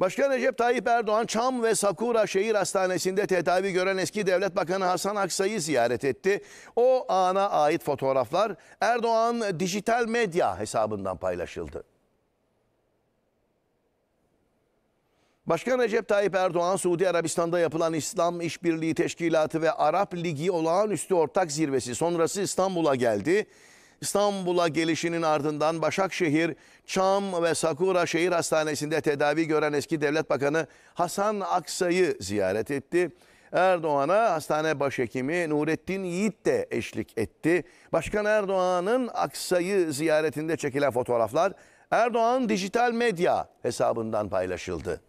Başkan Recep Tayyip Erdoğan Çam ve Sakura Şehir Hastanesi'nde tedavi gören eski Devlet Bakanı Hasan Aksa'yı ziyaret etti. O ana ait fotoğraflar Erdoğan dijital medya hesabından paylaşıldı. Başkan Recep Tayyip Erdoğan, Suudi Arabistan'da yapılan İslam İşbirliği Teşkilatı ve Arap Ligi Olağanüstü Ortak Zirvesi sonrası İstanbul'a geldi. İstanbul'a gelişinin ardından Başakşehir, Çam ve Sakura Şehir Hastanesi'nde tedavi gören eski devlet bakanı Hasan Aksa'yı ziyaret etti. Erdoğan'a hastane başhekimi Nurettin Yiğit de eşlik etti. Başkan Erdoğan'ın Aksa'yı ziyaretinde çekilen fotoğraflar Erdoğan dijital medya hesabından paylaşıldı.